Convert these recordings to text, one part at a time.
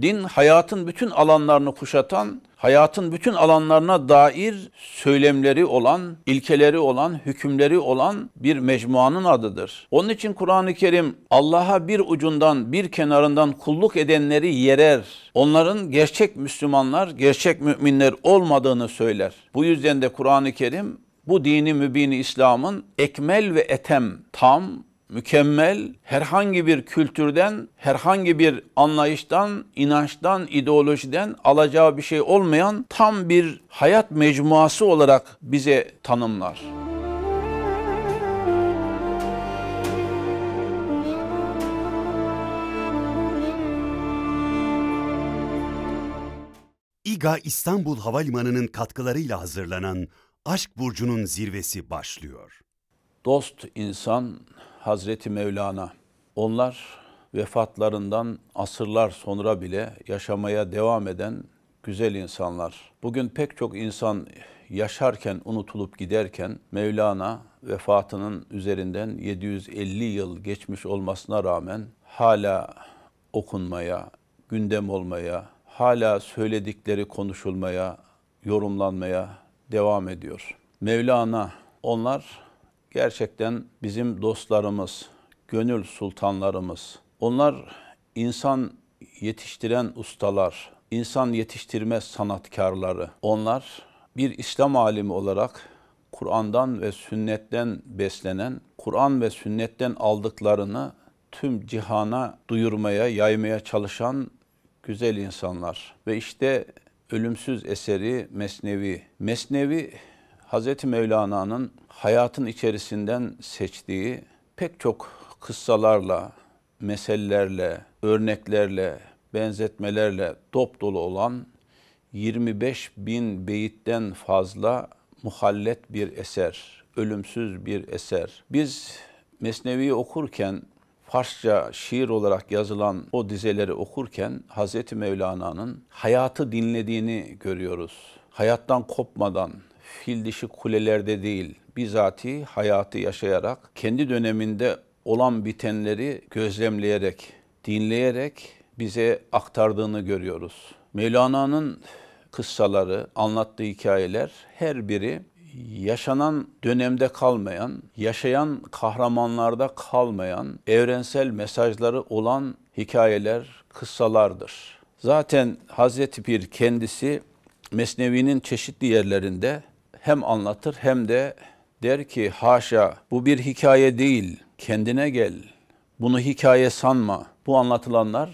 Din hayatın bütün alanlarını kuşatan, hayatın bütün alanlarına dair söylemleri olan, ilkeleri olan, hükümleri olan bir mecmuanın adıdır. Onun için Kur'an-ı Kerim Allah'a bir ucundan, bir kenarından kulluk edenleri yerer. Onların gerçek Müslümanlar, gerçek müminler olmadığını söyler. Bu yüzden de Kur'an-ı Kerim bu dini mübini İslam'ın ekmel ve etem, tam, mükemmel, herhangi bir kültürden, herhangi bir anlayıştan, inançtan, ideolojiden alacağı bir şey olmayan tam bir hayat mecmuası olarak bize tanımlar. İGA İstanbul Havalimanı'nın katkılarıyla hazırlanan Aşk Burcu'nun zirvesi başlıyor. Dost insan Hazreti Mevlana. Onlar vefatlarından asırlar sonra bile yaşamaya devam eden güzel insanlar. Bugün pek çok insan yaşarken unutulup giderken Mevlana vefatının üzerinden 750 yıl geçmiş olmasına rağmen hala okunmaya, gündem olmaya, hala söyledikleri konuşulmaya, yorumlanmaya devam ediyor. Mevlana onlar gerçekten bizim dostlarımız, gönül sultanlarımız, onlar insan yetiştiren ustalar, insan yetiştirme sanatkarları. Onlar bir İslam alimi olarak Kur'an'dan ve sünnetten beslenen, Kur'an ve sünnetten aldıklarını tüm cihana duyurmaya, yaymaya çalışan güzel insanlar. Ve işte ölümsüz eseri Mesnevi. Mesnevi Hazreti Mevlana'nın hayatın içerisinden seçtiği pek çok kıssalarla, meselelerle, örneklerle, benzetmelerle dop dolu olan 25 bin beyitten fazla muhallet bir eser, ölümsüz bir eser. Biz Mesnevi'yi okurken Farsça şiir olarak yazılan o dizeleri okurken Hz. Mevlana'nın hayatı dinlediğini görüyoruz. Hayattan kopmadan, fil dişi kulelerde değil, bizatihi hayatı yaşayarak, kendi döneminde olan bitenleri gözlemleyerek, dinleyerek bize aktardığını görüyoruz. Mevlana'nın kıssaları, anlattığı hikayeler her biri yaşanan dönemde kalmayan, yaşayan kahramanlarda kalmayan, evrensel mesajları olan hikayeler, kıssalardır. Zaten Hazreti Pir kendisi Mesnevi'nin çeşitli yerlerinde hem anlatır hem de der ki haşa bu bir hikaye değil kendine gel bunu hikaye sanma bu anlatılanlar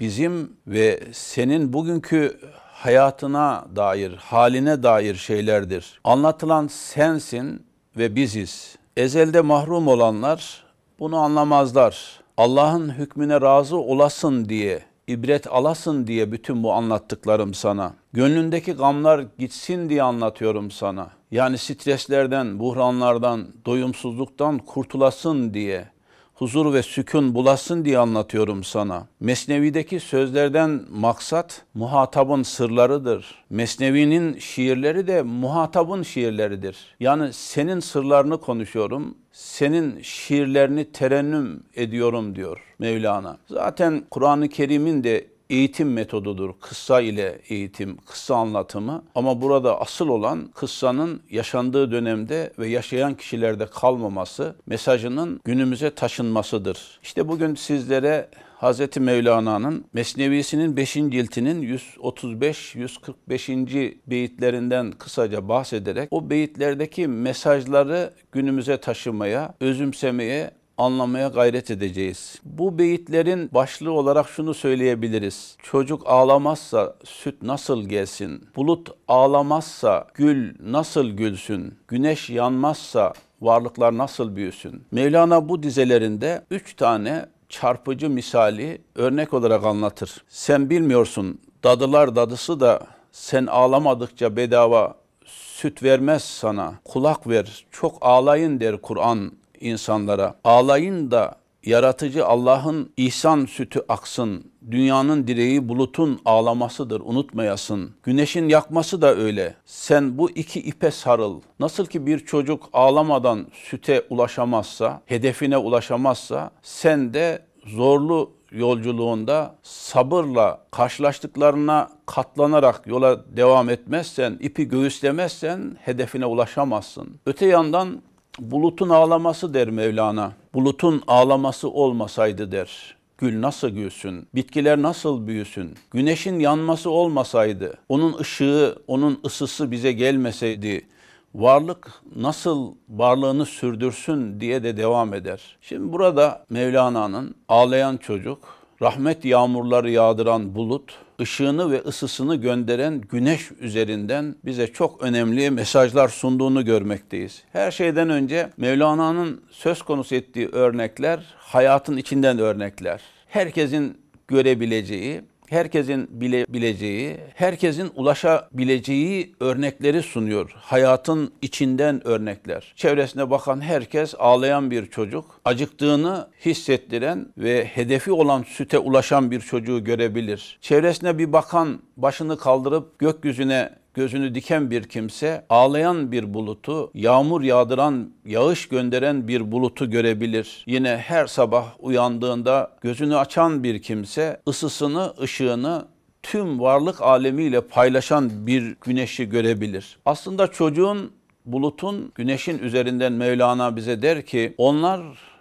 bizim ve senin bugünkü hayatına dair, haline dair şeylerdir. Anlatılan sensin ve biziz. Ezelde mahrum olanlar bunu anlamazlar. Allah'ın hükmüne razı olasın diye ibret alasın diye bütün bu anlattıklarım sana. Gönlündeki gamlar gitsin diye anlatıyorum sana. Yani streslerden, buhranlardan, doyumsuzluktan kurtulasın diye huzur ve sükun bulasın diye anlatıyorum sana. Mesnevi'deki sözlerden maksat muhatabın sırlarıdır. Mesnevi'nin şiirleri de muhatabın şiirleridir. Yani senin sırlarını konuşuyorum, senin şiirlerini terennüm ediyorum diyor Mevlana. Zaten Kur'an-ı Kerim'in de eğitim metodudur. Kıssa ile eğitim, kıssa anlatımı. Ama burada asıl olan kıssanın yaşandığı dönemde ve yaşayan kişilerde kalmaması, mesajının günümüze taşınmasıdır. İşte bugün sizlere Hz. Mevlana'nın Mesnevisinin 5. ciltinin 135-145. beyitlerinden kısaca bahsederek o beyitlerdeki mesajları günümüze taşımaya, özümsemeye, anlamaya gayret edeceğiz. Bu beyitlerin başlığı olarak şunu söyleyebiliriz. Çocuk ağlamazsa süt nasıl gelsin? Bulut ağlamazsa gül nasıl gülsün? Güneş yanmazsa varlıklar nasıl büyüsün? Mevlana bu dizelerinde üç tane çarpıcı misali örnek olarak anlatır. Sen bilmiyorsun dadılar dadısı da sen ağlamadıkça bedava süt vermez sana. Kulak ver, çok ağlayın der Kur'an insanlara ağlayın da yaratıcı Allah'ın ihsan sütü aksın, dünyanın direği bulutun ağlamasıdır unutmayasın. Güneşin yakması da öyle. Sen bu iki ipe sarıl. Nasıl ki bir çocuk ağlamadan süte ulaşamazsa, hedefine ulaşamazsa sen de zorlu yolculuğunda sabırla karşılaştıklarına katlanarak yola devam etmezsen, ipi göğüslemezsen hedefine ulaşamazsın. Öte yandan Bulutun ağlaması der Mevlana. Bulutun ağlaması olmasaydı der. Gül nasıl gülsün? Bitkiler nasıl büyüsün? Güneşin yanması olmasaydı, onun ışığı, onun ısısı bize gelmeseydi, varlık nasıl varlığını sürdürsün diye de devam eder. Şimdi burada Mevlana'nın ağlayan çocuk, rahmet yağmurları yağdıran bulut ışığını ve ısısını gönderen güneş üzerinden bize çok önemli mesajlar sunduğunu görmekteyiz. Her şeyden önce Mevlana'nın söz konusu ettiği örnekler hayatın içinden örnekler. Herkesin görebileceği, herkesin bilebileceği, herkesin ulaşabileceği örnekleri sunuyor. Hayatın içinden örnekler. Çevresine bakan herkes ağlayan bir çocuk, acıktığını hissettiren ve hedefi olan süte ulaşan bir çocuğu görebilir. Çevresine bir bakan başını kaldırıp gökyüzüne gözünü diken bir kimse ağlayan bir bulutu, yağmur yağdıran, yağış gönderen bir bulutu görebilir. Yine her sabah uyandığında gözünü açan bir kimse ısısını, ışığını tüm varlık alemiyle paylaşan bir güneşi görebilir. Aslında çocuğun, bulutun, güneşin üzerinden Mevlana bize der ki onlar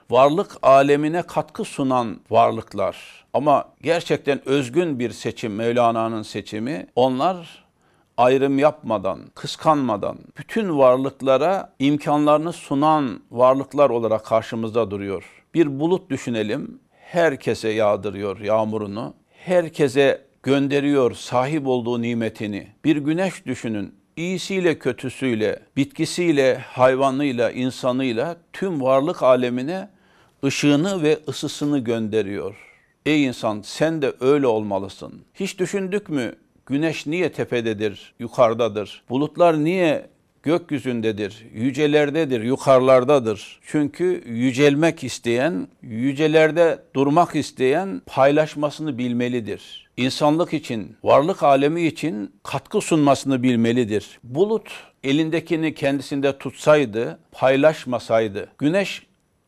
varlık alemine katkı sunan varlıklar. Ama gerçekten özgün bir seçim Mevlana'nın seçimi. Onlar ayrım yapmadan, kıskanmadan bütün varlıklara imkanlarını sunan varlıklar olarak karşımızda duruyor. Bir bulut düşünelim, herkese yağdırıyor yağmurunu, herkese gönderiyor sahip olduğu nimetini. Bir güneş düşünün, iyisiyle kötüsüyle, bitkisiyle, hayvanıyla, insanıyla tüm varlık alemine ışığını ve ısısını gönderiyor. Ey insan sen de öyle olmalısın. Hiç düşündük mü Güneş niye tepededir, yukarıdadır? Bulutlar niye gökyüzündedir, yücelerdedir, yukarılardadır. Çünkü yücelmek isteyen, yücelerde durmak isteyen paylaşmasını bilmelidir. İnsanlık için, varlık alemi için katkı sunmasını bilmelidir. Bulut elindekini kendisinde tutsaydı, paylaşmasaydı, güneş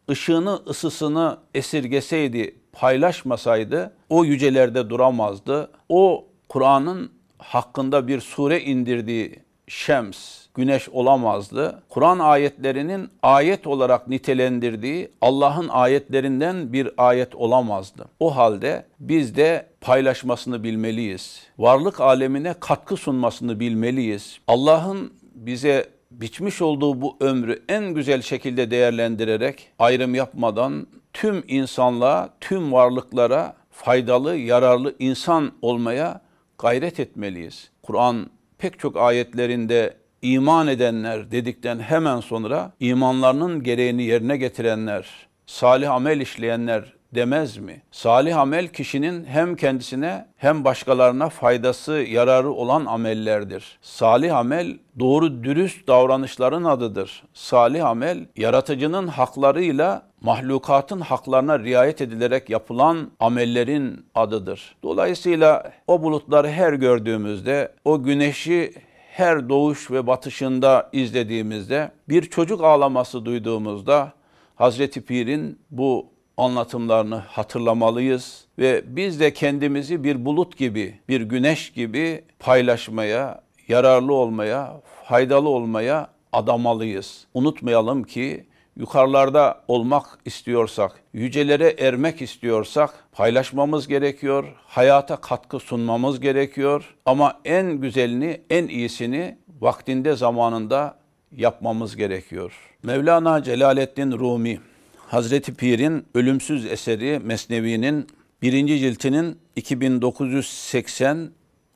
ışığını, ısısını esirgeseydi, paylaşmasaydı o yücelerde duramazdı. O Kur'an'ın hakkında bir sure indirdiği Şems, güneş olamazdı. Kur'an ayetlerinin ayet olarak nitelendirdiği Allah'ın ayetlerinden bir ayet olamazdı. O halde biz de paylaşmasını bilmeliyiz. Varlık alemine katkı sunmasını bilmeliyiz. Allah'ın bize biçmiş olduğu bu ömrü en güzel şekilde değerlendirerek ayrım yapmadan tüm insanlığa, tüm varlıklara faydalı, yararlı insan olmaya gayret etmeliyiz. Kur'an pek çok ayetlerinde iman edenler dedikten hemen sonra imanlarının gereğini yerine getirenler, salih amel işleyenler demez mi? Salih amel kişinin hem kendisine hem başkalarına faydası, yararı olan amellerdir. Salih amel doğru dürüst davranışların adıdır. Salih amel yaratıcının haklarıyla mahlukatın haklarına riayet edilerek yapılan amellerin adıdır. Dolayısıyla o bulutları her gördüğümüzde, o güneşi her doğuş ve batışında izlediğimizde, bir çocuk ağlaması duyduğumuzda Hazreti Pir'in bu anlatımlarını hatırlamalıyız ve biz de kendimizi bir bulut gibi, bir güneş gibi paylaşmaya, yararlı olmaya, faydalı olmaya adamalıyız. Unutmayalım ki yukarılarda olmak istiyorsak, yücelere ermek istiyorsak paylaşmamız gerekiyor, hayata katkı sunmamız gerekiyor ama en güzelini, en iyisini vaktinde, zamanında yapmamız gerekiyor. Mevlana Celaleddin Rumi Hazreti Pir'in ölümsüz eseri Mesnevi'nin birinci ciltinin 2980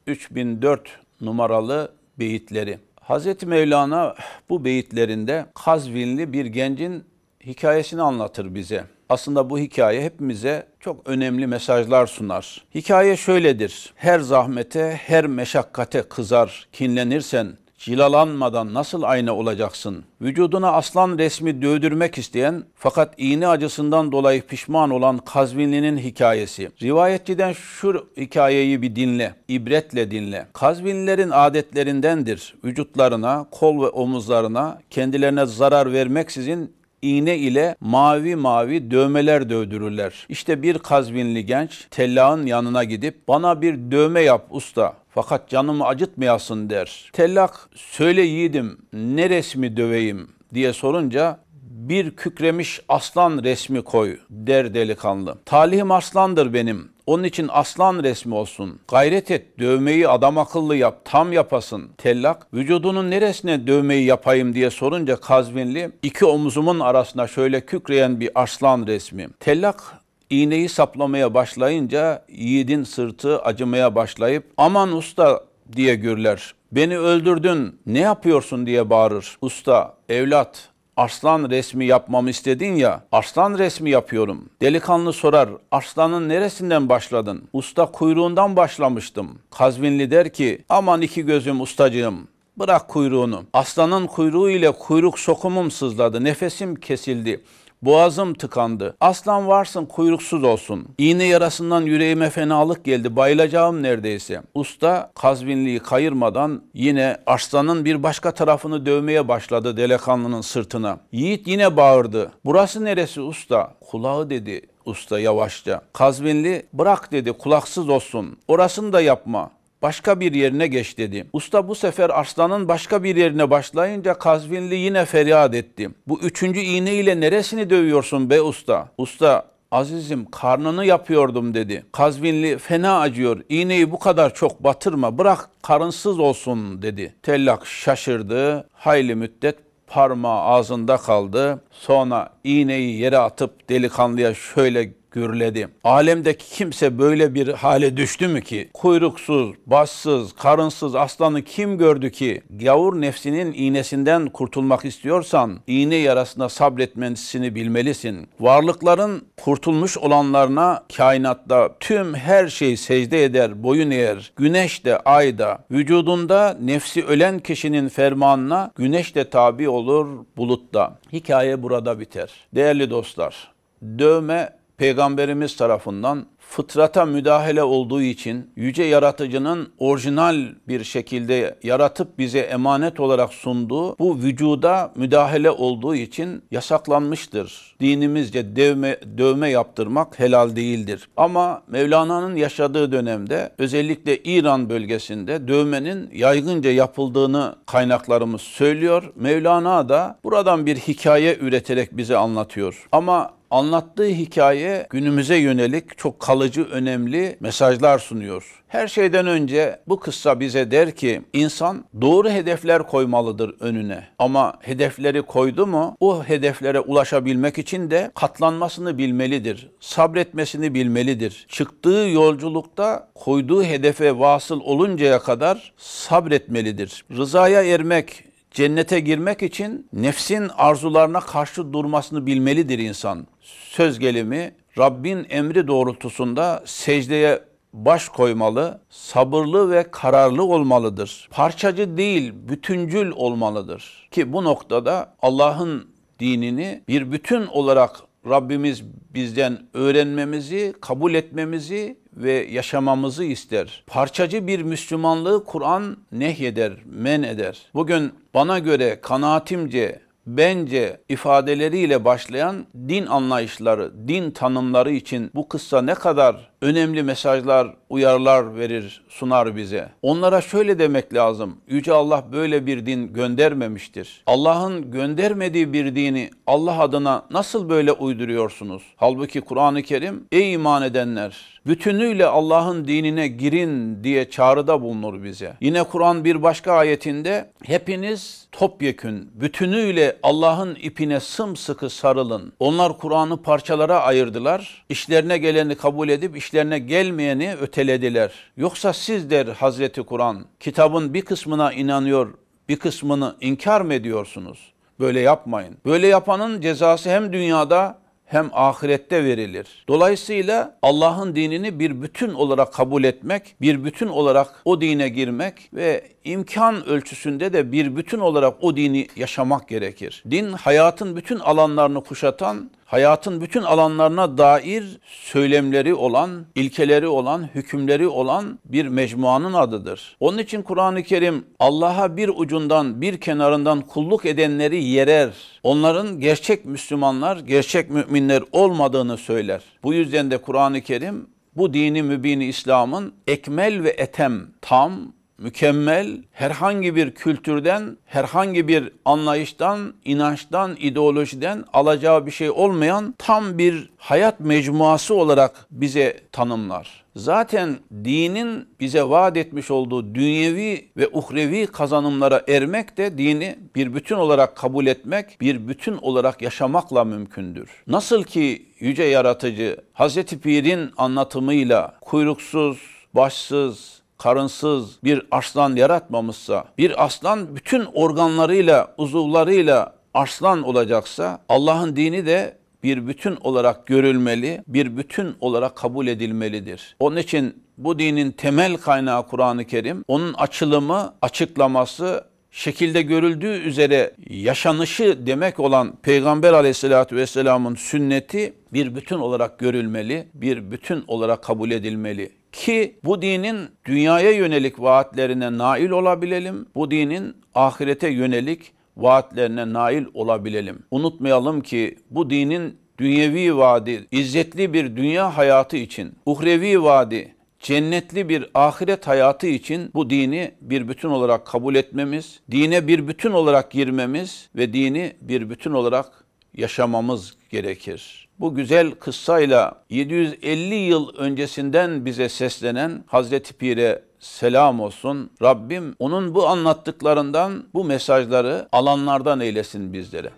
3004 numaralı beyitleri. Hazreti Mevlana bu beyitlerinde Kazvinli bir gencin hikayesini anlatır bize. Aslında bu hikaye hepimize çok önemli mesajlar sunar. Hikaye şöyledir. Her zahmete, her meşakkate kızar, kinlenirsen cilalanmadan nasıl ayna olacaksın? Vücuduna aslan resmi dövdürmek isteyen fakat iğne acısından dolayı pişman olan Kazvinli'nin hikayesi. Rivayetçiden şu hikayeyi bir dinle, ibretle dinle. Kazvinlilerin adetlerindendir vücutlarına, kol ve omuzlarına kendilerine zarar vermeksizin iğne ile mavi mavi dövmeler dövdürürler. İşte bir Kazvinli genç tellağın yanına gidip bana bir dövme yap usta fakat canımı acıtmayasın der. Tellak söyle yiğidim ne resmi döveyim diye sorunca bir kükremiş aslan resmi koy der delikanlı. Talihim aslandır benim. Onun için aslan resmi olsun. Gayret et dövmeyi adam akıllı yap tam yapasın. Tellak vücudunun neresine dövmeyi yapayım diye sorunca Kazvinli iki omuzumun arasına şöyle kükreyen bir aslan resmi. Tellak İğneyi saplamaya başlayınca yiğidin sırtı acımaya başlayıp aman usta diye gürler. Beni öldürdün ne yapıyorsun diye bağırır. Usta, evlat aslan resmi yapmamı istedin ya, aslan resmi yapıyorum. Delikanlı sorar, aslanın neresinden başladın? Usta kuyruğundan başlamıştım. Kazvinli der ki, aman iki gözüm ustacığım, bırak kuyruğunu. Aslanın kuyruğu ile kuyruk sokumum sızladı, nefesim kesildi. Boğazım tıkandı. Aslan varsın kuyruksuz olsun. İğne yarasından yüreğime fenalık geldi. Bayılacağım neredeyse. Usta kazvinliği kayırmadan yine aslanın bir başka tarafını dövmeye başladı delikanlının sırtına. Yiğit yine bağırdı. Burası neresi usta? Kulağı dedi usta yavaşça. Kazvinli bırak dedi kulaksız olsun. Orasını da yapma başka bir yerine geç dedi. Usta bu sefer aslanın başka bir yerine başlayınca Kazvinli yine feryat etti. Bu üçüncü iğne ile neresini dövüyorsun be usta? Usta Azizim karnını yapıyordum dedi. Kazvinli fena acıyor. İğneyi bu kadar çok batırma. Bırak karınsız olsun dedi. Tellak şaşırdı. Hayli müddet parmağı ağzında kaldı. Sonra iğneyi yere atıp delikanlıya şöyle gürledi. Alemdeki kimse böyle bir hale düştü mü ki? Kuyruksuz, başsız, karınsız aslanı kim gördü ki? Gavur nefsinin iğnesinden kurtulmak istiyorsan iğne yarasına sabretmesini bilmelisin. Varlıkların kurtulmuş olanlarına kainatta tüm her şey secde eder, boyun eğer. Güneş de, ay da, vücudunda nefsi ölen kişinin fermanına güneş de tabi olur, bulut da. Hikaye burada biter. Değerli dostlar, dövme peygamberimiz tarafından fıtrata müdahale olduğu için yüce yaratıcının orijinal bir şekilde yaratıp bize emanet olarak sunduğu bu vücuda müdahale olduğu için yasaklanmıştır. Dinimizce dövme, dövme yaptırmak helal değildir. Ama Mevlana'nın yaşadığı dönemde özellikle İran bölgesinde dövmenin yaygınca yapıldığını kaynaklarımız söylüyor. Mevlana da buradan bir hikaye üreterek bize anlatıyor. Ama Anlattığı hikaye günümüze yönelik çok kalıcı önemli mesajlar sunuyor. Her şeyden önce bu kıssa bize der ki insan doğru hedefler koymalıdır önüne. Ama hedefleri koydu mu o hedeflere ulaşabilmek için de katlanmasını bilmelidir. Sabretmesini bilmelidir. Çıktığı yolculukta koyduğu hedefe vasıl oluncaya kadar sabretmelidir. Rızaya ermek Cennete girmek için nefsin arzularına karşı durmasını bilmelidir insan. Söz gelimi Rabbin emri doğrultusunda secdeye baş koymalı, sabırlı ve kararlı olmalıdır. Parçacı değil, bütüncül olmalıdır. Ki bu noktada Allah'ın dinini bir bütün olarak Rabbimiz bizden öğrenmemizi, kabul etmemizi ve yaşamamızı ister. Parçacı bir Müslümanlığı Kur'an nehyeder, men eder. Bugün bana göre kanaatimce bence ifadeleriyle başlayan din anlayışları, din tanımları için bu kıssa ne kadar önemli mesajlar uyarılar verir, sunar bize. Onlara şöyle demek lazım. Yüce Allah böyle bir din göndermemiştir. Allah'ın göndermediği bir dini Allah adına nasıl böyle uyduruyorsunuz? Halbuki Kur'an-ı Kerim ey iman edenler bütünüyle Allah'ın dinine girin diye çağrıda bulunur bize. Yine Kur'an bir başka ayetinde hepiniz topyekün bütünüyle Allah'ın ipine sımsıkı sarılın. Onlar Kur'an'ı parçalara ayırdılar. İşlerine geleni kabul edip işlerine gelmeyeni öte ertelediler. Yoksa siz der Hazreti Kur'an kitabın bir kısmına inanıyor bir kısmını inkar mı ediyorsunuz? Böyle yapmayın. Böyle yapanın cezası hem dünyada hem ahirette verilir. Dolayısıyla Allah'ın dinini bir bütün olarak kabul etmek, bir bütün olarak o dine girmek ve imkan ölçüsünde de bir bütün olarak o dini yaşamak gerekir. Din hayatın bütün alanlarını kuşatan, hayatın bütün alanlarına dair söylemleri olan, ilkeleri olan, hükümleri olan bir mecmuanın adıdır. Onun için Kur'an-ı Kerim Allah'a bir ucundan, bir kenarından kulluk edenleri yerer. Onların gerçek Müslümanlar, gerçek mümin müminler olmadığını söyler. Bu yüzden de Kur'an-ı Kerim bu dini mübini İslam'ın ekmel ve etem, tam, mükemmel, herhangi bir kültürden, herhangi bir anlayıştan, inançtan, ideolojiden alacağı bir şey olmayan tam bir hayat mecmuası olarak bize tanımlar zaten dinin bize vaat etmiş olduğu dünyevi ve uhrevi kazanımlara ermek de dini bir bütün olarak kabul etmek, bir bütün olarak yaşamakla mümkündür. Nasıl ki yüce yaratıcı Hazreti Pir'in anlatımıyla kuyruksuz, başsız, karınsız bir aslan yaratmamışsa, bir aslan bütün organlarıyla, uzuvlarıyla aslan olacaksa Allah'ın dini de bir bütün olarak görülmeli, bir bütün olarak kabul edilmelidir. Onun için bu dinin temel kaynağı Kur'an-ı Kerim, onun açılımı, açıklaması, şekilde görüldüğü üzere yaşanışı demek olan Peygamber aleyhissalatü vesselamın sünneti bir bütün olarak görülmeli, bir bütün olarak kabul edilmeli ki bu dinin dünyaya yönelik vaatlerine nail olabilelim. Bu dinin ahirete yönelik vaatlerine nail olabilelim. Unutmayalım ki bu dinin dünyevi vaadi, izzetli bir dünya hayatı için, uhrevi vaadi, cennetli bir ahiret hayatı için bu dini bir bütün olarak kabul etmemiz, dine bir bütün olarak girmemiz ve dini bir bütün olarak yaşamamız gerekir. Bu güzel kıssayla 750 yıl öncesinden bize seslenen Hazreti Pir'e selam olsun. Rabbim onun bu anlattıklarından, bu mesajları alanlardan eylesin bizlere.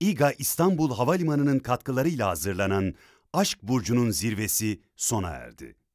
İGA İstanbul Havalimanı'nın katkılarıyla hazırlanan Aşk Burcu'nun zirvesi sona erdi.